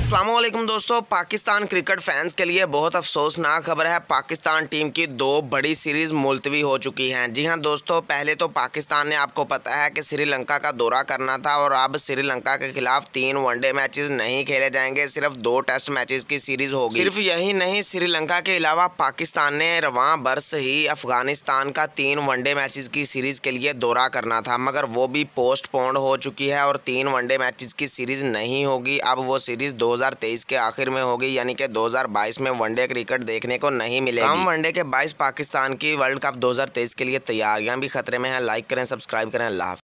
असलम दोस्तों Pakistan cricket fans के लिए बहुत अफसोसनाक खबर है पाकिस्तान टीम की दो बड़ी सीरीज़ मुलतवी हो चुकी हैं जी हां दोस्तों पहले तो पाकिस्तान ने आपको पता है कि श्रीलंका का दौरा करना था और अब श्रीलंका के खिलाफ तीन वनडे मैचेस नहीं खेले जाएंगे सिर्फ दो टेस्ट मैचेस की सीरीज़ होगी सिर्फ यही नहीं श्रीलंका के अलावा पाकिस्तान ने रवा बरस ही अफगानिस्तान का तीन वनडे मैच की सीरीज़ के लिए दौरा करना था मगर वो भी पोस्टपोन्ड हो चुकी है और तीन वनडे मैच की सीरीज़ नहीं होगी अब वो सीरीज़ दो 2023 के आखिर में होगी यानी कि 2022 में वनडे क्रिकेट देखने को नहीं मिलेगी हम वनडे के 22 पाकिस्तान की वर्ल्ड कप 2023 के लिए तैयारियां भी खतरे में हैं लाइक करें सब्सक्राइब करें अल्लाह